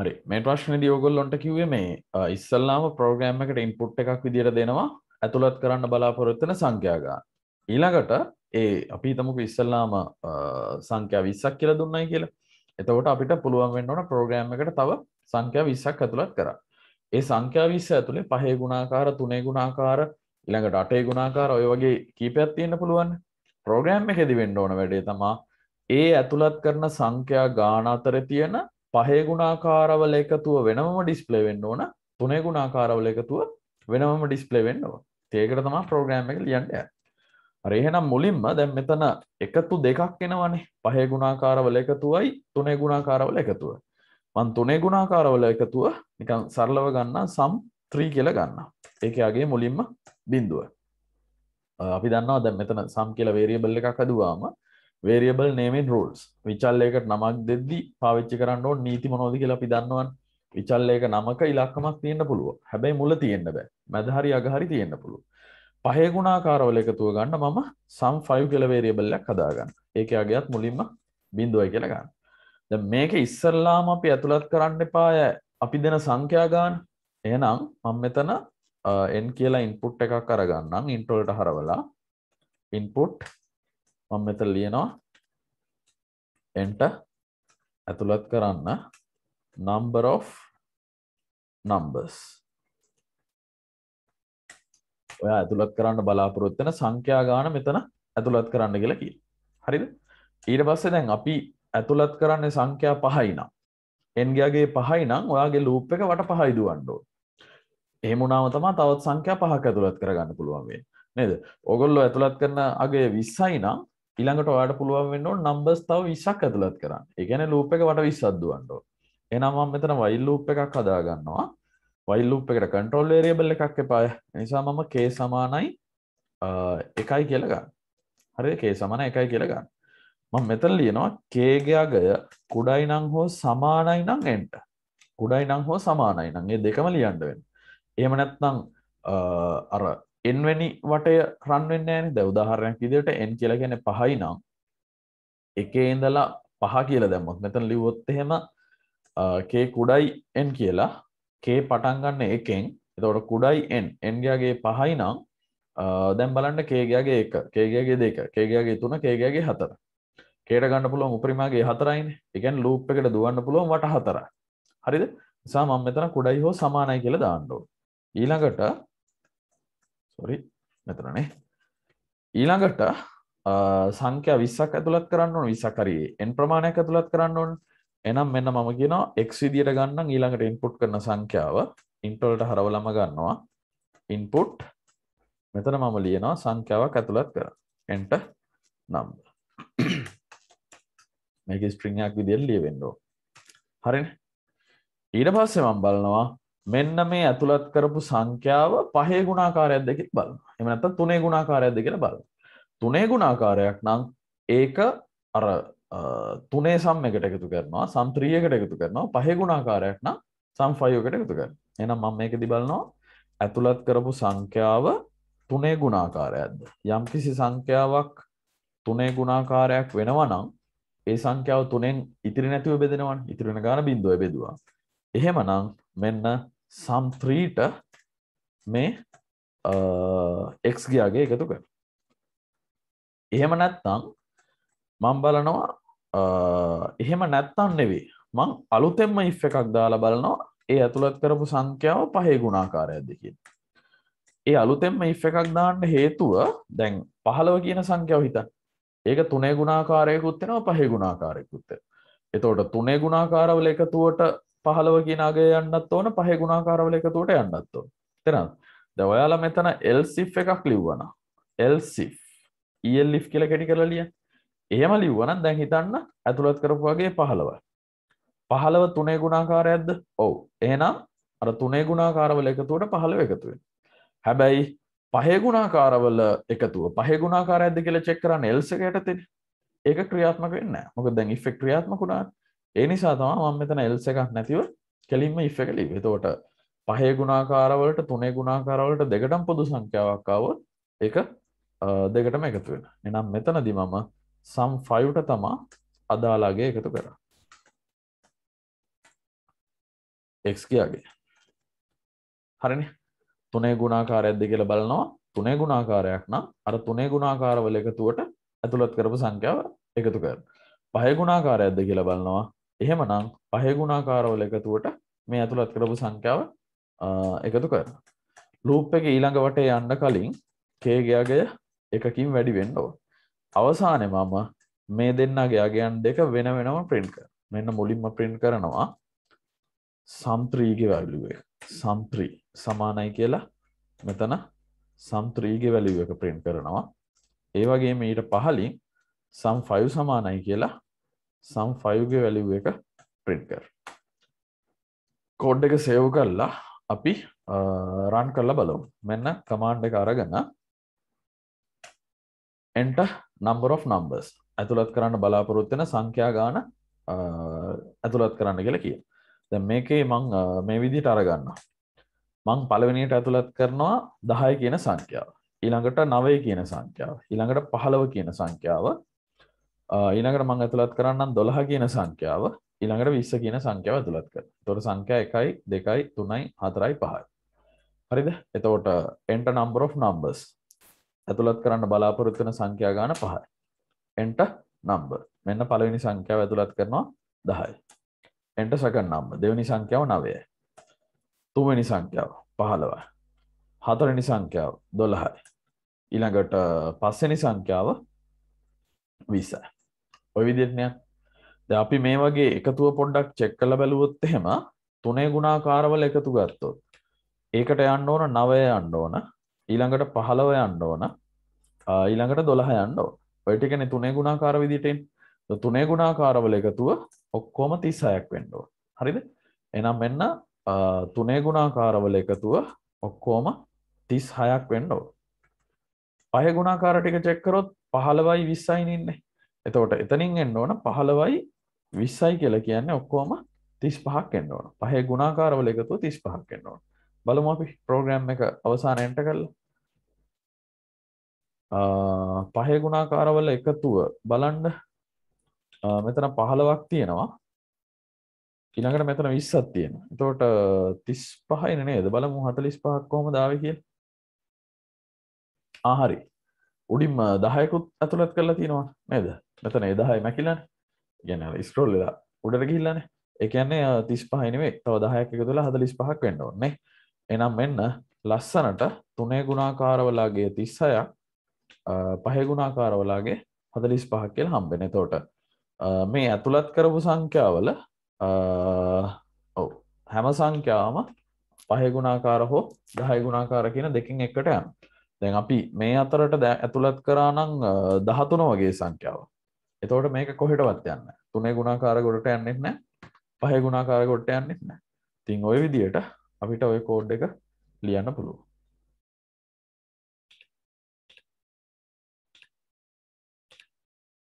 හරි මේ ප්‍රශ්නයට යෝගොල්ලොන්ට කිව්වේ මේ ඉස්සල්ලාම ප්‍රෝග්‍රෑම් එකට ඉන්පුට් එකක් විදියට දෙනවා ඇතුළත් කරන්න බලාපොරොත්වන සංඛ්‍යාගාන ඊළඟට ඒ අපි හිතමුක ඉස්සල්ලාම සංඛ්‍යා විස්සක් කියලා දුන්නයි කියලා එතකොට අපිට පුළුවන් වෙන්න ඕන ප්‍රෝග්‍රෑම් එකට තව සංඛ්‍යා විස්සක් ඇතුළත් කරා ඒ සංඛ්‍යා විස්ස ඇතුළේ පහේ ගුණාකාර තුනේ ගුණාකාර ඊළඟට අටේ ගුණාකාර ඔය වගේ කීපයක් තියෙන්න පුළුවන් ප්‍රෝග්‍රෑම් එකෙදි වෙන්න ඕන වැඩේ තමා ඒ ඇතුළත් කරන සංඛ්‍යා ගාන අතර තියෙන පහේ ගුණාකාරවල එකතුව වෙනම ඩිස්පලේ වෙන්න ඕන තුනේ ගුණාකාරවල එකතුව වෙනම ඩිස්පලේ වෙන්නවා තේකට තමා ප්‍රෝග්‍රෑම් එක ලියන්න රේහෙනම් මුලින්ම දැම් මෙතන එකතු දෙකක් එනවනේ පහේ ගුණාකාරවල එකතුවයි තුනේ ගුණාකාරවල එකතුව මන් තුනේ ගුණාකාරවල එකතුව නිකන් සරලව ගන්න සම් ත්‍රී කියල ගන්න ඒකයාගේ මුලින්ම බින්දුව අපි දන්නවා දැම් මෙතන සම් කියල වේරියබල්ල එකක් හදුවාම වේරියබල් නේමෙන් රල්ස් විචල්ලයකට නමක් දෙද්දි පාවිච්චි කරන්න ඕ නීති මනෝද කියලා පිදන්නවන් විචල්ලයක නමක ඉලක්කමක් තියෙන්න්න පුළුව හැබැයි මුල තියෙන්න්න බෑ මැදහරි අගහරි තියෙන්න්න පුළුව පහගුණාකාරවල එකතුව ගන්න මම සම් ෆයිව් කියල වේරියබල්ලක් හදාගන්න ඒක අගේත් මුලින්ම බින්දුවයි කියලගන්න මේක ඉස්සරලාම අපි ඇතුළත් කරන්න පාය අපි දෙන සංඛ්‍යාගාන එනම් මං මෙතන එන් කියලා ඉන්පුට් එකක් කරගන්නම් ඉන්ටොල්ට හරවලා ඉන්පුට් මම මෙතන ලියනවා enter ඇතුළත් කරන්න number of numbers ඔයා ඇතුළත් කරන්න බලාපොරොත්තු වෙන සංඛ්‍යා ගාන මෙතන ඇතුළත් කරන්න කියලා කියන. හරිද? ඊට පස්සේ දැන් අපි ඇතුළත් කරන්නේ සංඛ්‍යා 5යි නම් n ගේ 5යි නම් ඔයාගේ loop එක වට 5යි දුවන්න ඕන. එහෙම වුණාම තමයි තවත් සංඛ්‍යා 5ක් ඇතුළත් කරගන්න පුළුවන් වෙන්නේ. නේද? ඔයගොල්ලෝ ඇතුළත් කරන අගේ 20යි නම් ඉළඟට ඔයාට පුළුවන් වෙන්න නම්බස් තව විශක් ඇතුළත් කරන්න එකන ලූප එක වට විසද්දුවන්ඩෝ එනම් මෙතන වයිල් ලූප් එකක් හදාගන්නවා වයිල් ලූප් එකට කන්ට්‍රෝල් ේරියබල් එකක් එපාය නිසා මම කේ සමානයි එකයි කියලගන්න හරි කේ සමන එකයි කියලගන්න මං මෙතන ලියනවා කේගයාගය කුඩයි නං හෝ සමානයි නං එන්ට කුඩයි නං හෝ සමානයි නංගේ දෙකම ලියන්ඩ වෙන එහම නැත්නම් අර එන්වැනි වටය රන්වෙන්න ෑනි ද උදාහරණයක් ඉදිට එන් කියල ගැන පහයි නම් එකේ ඉඳලා පහ කියල දැම්මොත් මෙතන ලිවොත් එහෙම කේ කුඩයි එන් කියලා කේ පටන්ගන්න එකෙන් එතවට කුඩයි එන් එන්ගයාගේ පහයි නම් දැම් බලන්න කේගයාගේ එක කේගයාගේ දෙක කේගයාගේ තුන කේගයාගේ හතර කේට ගන්න පුළුවන් උපරිමගේ හතරයින් එකන් ලූප් එකට දුවන්න පුළුවන් වට හතර හරිද නිසා මම මෙතන කුඩයි හෝ සමානයි කියලා දාන්නෝ ඊළඟට සොරි මෙතරනේ ඊළඟට සංඛ්‍යා විස්සක් ඇතුළත් කරන්න ඕන විසකරයේ එන් ප්‍රමාණයක් ඇතුළත් කරන්න ඕන් එනම් මෙන්න මම කියනවා එක් විදියට ගන්නම් ඊළඟට ඉන්පුට් කරන සංඛ්‍යාව ඉන්ටවලට හරවලම ගන්නවා ඉන්පුට් මෙතන මම ලියනවා සංඛ්‍යාවක් ඇතුළත් කර එන්ට නම්බ මේක ස්ට්‍රිංයක් විදියට ලියවෙන්න ඕන හරිනේ ඊට පස්සේ මම බලනවා මෙන්න මේ ඇතුළත් කරපු සංඛ්‍යාව පහේ ගුණාකාරයක් දෙකෙන් බලන්න. එහෙම නැත්නම් තුනේ ගුණාකාරයක් දෙකෙන් බලන්න. තුනේ ගුණාකාරයක් නම් ඒක අර තුනේ සම් එකට එකතු කරනවා, සම් 3 එකට එකතු කරනවා, පහේ ගුණාකාරයක් නම් සම් 5 එකට එකතු කරනවා. එහෙනම් මම මේක දිබලනවා ඇතුළත් කරපු සංඛ්‍යාව තුනේ ගුණාකාරයක්ද? යම්කිසි සංඛ්‍යාවක් තුනේ ගුණාකාරයක් වෙනවා නම් ඒ සංඛ්‍යාව තුනෙන් ඉතිරි නැතිව බෙදෙනවනේ. ඉතිරි වෙන ගාන බිඳුවයි බෙදුවා. එහෙමනම් මෙන්න සම්ත්‍රීට මේ එක්ස් ගියාගේ එකතු කර එහෙම නැත්තං මං බලනවා එහෙම නැත්තන් නෙවේ මං අලුතෙම ඉ් එකක් දාලා බලනවා ඒ ඇතුළත් කරපු සංඛ්‍යාව පහේ ගුණාකාරයක්දකින් ඒ අලුතෙම ඉ් එකක් දාන්න හේතුව දැන් පහළව කියන සංඛ්‍යාව හිත ඒක තුනේ ගුණාකාරයකුත්තෙනවා පහේ ගුණාකාරයකුත්ත එතවට තුනේ ගුණාකාරවල එකතුවට පහළව කියන අගය යන්නත් ඕන පහේ ගුණාකාරවල එකතුවට යන්නත් ඕන. තේරෙනවද? දැන් ඔයාලා මෙතන LSIF එකක් ලිව්වනම් LSIF ELIF කියලා කැටි කරලා ලියන්න. එහෙම ලිව්වනම් දැන් හිතන්න ඇතුළත් කරපු වගේ 15. 15 තුනේ ගුණාකාරයක්ද? ඔව්. එහෙනම් අර තුනේ ගුණාකාරවල එකතුවට 15 එකතු වෙනවා. හැබැයි පහේ ගුණාකාරවල එකතුව පහේ ගුණාකාරයක්ද කියලා චෙක් කරන්න else එකට තියෙන. ඒක ක්‍රියාත්මක වෙන්නේ නැහැ. මොකද දැන් if ක්‍රියාත්මක වුණාට ඒ නිසා තමා මම මෙතන එල්ස එකක් නැතිව කෙලින්ම ඉෆ එක ලිව එතකොට පහේ ගුණාකාරවලට තුනේ ගුණාකාරවලට දෙකටම් පොදු සංඛ්‍යාවක් ආවොත් එක දෙකටම එකතු වෙන එනම් මෙතනදි මම සම් ෆයිව්ට තමා අදාලාගේ එකතු කරා එක්ස් කියගේ හරිනි තුනේ ගුණාකාරයක්ද කියලා බලනවා තුනේ ගුණාකාරයක් නම් අර තුනේ ගුණාකාරවල එකතුවට ඇතුළත් කරපු සංඛ්‍යාව එකතු කරන පහේ ගුණාකාරයක්ද කියලා බලනවා එහෙමනම් පහගුණාකාරවල එකතුවට මේ ඇතුළත් කරපු සංඛ්‍යාව එකතු කර ලූප් එක ඊළඟ වටේ යන්න කලින් කේගයාගය එකකින් වැඩි වෙන්නෝ අවසානය මම මේ දෙන්නගේ අගයන් දෙක වෙන වෙනම ප්‍රින්ට් කර මෙන්න මුලින්ම ප්‍රින්ට් කරනවා සම්ත්‍රීගේ වැලිුව සම්ත්‍රී සමානයි කියලා මෙතන සම්ත්‍රීගේ වැලිුව එක ප්‍රින්ට් කරනවා ඒ වගේ මීට පහලින් සම් ෆයිව් සමානයි කියලා සම් ෆයිග වැලිව එක ප්‍රින්් කර කෝඩ් එක සේව් කරලා අපි රන් කරලා බලමු මෙන්න කමාන්ඩ් එක අරගන්න එන්ට නම්බර් of නම්බස් ඇතුළත් කරන්න බලාපොරොත්වෙන සංඛ්‍යා ගාන ඇතුළත් කරන්න කියලා කිය දැ මේකේ මං මේ විදිට අරගන්න මං පළවෙනියට ඇතුළත් කරනවා දහය කියන සංඛ්‍යාව ඊළඟට නවය කියන සංඛ්‍යාව ඊළඟට පහළව කියන සංඛ්‍යාව ඊළඟට මං ඇතුළත් කරන්නම් දොළහ කියන සංඛ්‍යාව ඊළඟට විස්ස කියන සංඛ්‍යාව ඇතුළත් කර තොර සංඛ්‍යා එකයි දෙකයි තුනයි හතරයි පහයි හරිද එතවට එන්ට නම්බර් of නම්බස් ඇතුළත් කරන්න බලාපොරොත්වන සංඛ්‍යා ගාන පහයි එන්ට නම්බ මෙන්න පළවෙනි සංඛ්‍යාව ඇතුළත් කරනවා දහයි එන්ට සකන් නම්බ දෙවනි සංඛ්‍යාව නවය තුවනි සංඛ්‍යාව පහළව හතරනි සංඛ්‍යාව දොළහයි ඊළඟට පස්සනි සංඛ්‍යාව විසයි ඔය විදිරණයක් ද අපි මේ වගේ එකතුව පොඩ්ඩක් චෙක් කල බැලුවොත් එහෙම තුනේ ගුණාකාරවල එකතු ගත්තොත් ඒකට යන්න ඕන නවය යන්න ඕන ඊළඟට පහළව යන්න ඕන ඊළඟට දොළහ යන්න ඕන ඔය ටිකනේ තුනේ ගුණාකාර විදිහටෙන් තුනේ ගුණාකාරවල එකතුව ඔක්කොම 36ක් වෙන්න ඕන හරිද එහෙනම් මෙන්න තුනේ ගුණාකාරවල එකතුව ඔක්කොම 36ක් වෙන්න ඕන පහේ ගුණාකාර ටික චෙක් කරොත් 15යි 20යි ඉන්නේ එතවට එතනින් එන්න ඕන පහළවයි විස්සයි කියල කියන්නේ ඔක්කෝම තිස් පහක් එන්න ඕන පහේ ගුණාකාරවල එකතු තිස් පහක් එන්න ඕන බලම අපි ප්‍රෝග්‍රම් එක අවසාන එන්ට කල්ල පහේ ගුණාකාරවල එකතුව බලන්ඩ මෙතන පහළවක් තියෙනවා ඉළඟට මෙතන විස්සත් තියෙන තෝට තිස් පහයි නේද බලමු හතලිස් පහක් කොහොම දාව කිය ආහරි උඩින්ම දහයකුත් ඇතුළත් කරලා තියෙනවා නේද මෙතන එදහයි මැකිලන් ගැන ස්ක්‍රෝල්ලලා උඩට ගිල්ලන එකන්නේ තිස් පහනිවේ තව දහයක් එක තුළ හදලිස් පහක් වෙන්න ඕන්නේ එනම් මෙන්න ලස්සනට තුනේ ගුණාකාරවලාගේ තිස්සයක් පහෙගුණාකාරවලාගේ හදලිස් පහක් කියල හම්බෙන තෝට මේ ඇතුළත් කරපු සංඛ්‍යාවල ඔව හැම සංඛ්‍යාවම පහෙගුණාකාර හෝ දහයගුණාකාර කියන දෙකින් එකට යන් දැන් අපි මේ අතරට දැ ඇතුළත් කරානං දහතුන වගේ සංඛ්‍යාව එතවට මේක කොහෙටවත් යන්න තුනේ ගුණාකාර ගොඩට යන්නෙත් නෑ පහ ගුණාකාර ගොඩට යන්නෙත් නෑ තිං ඔය විදියට අපිට ඔය කෝඩ් එක ලියන්න පුළුව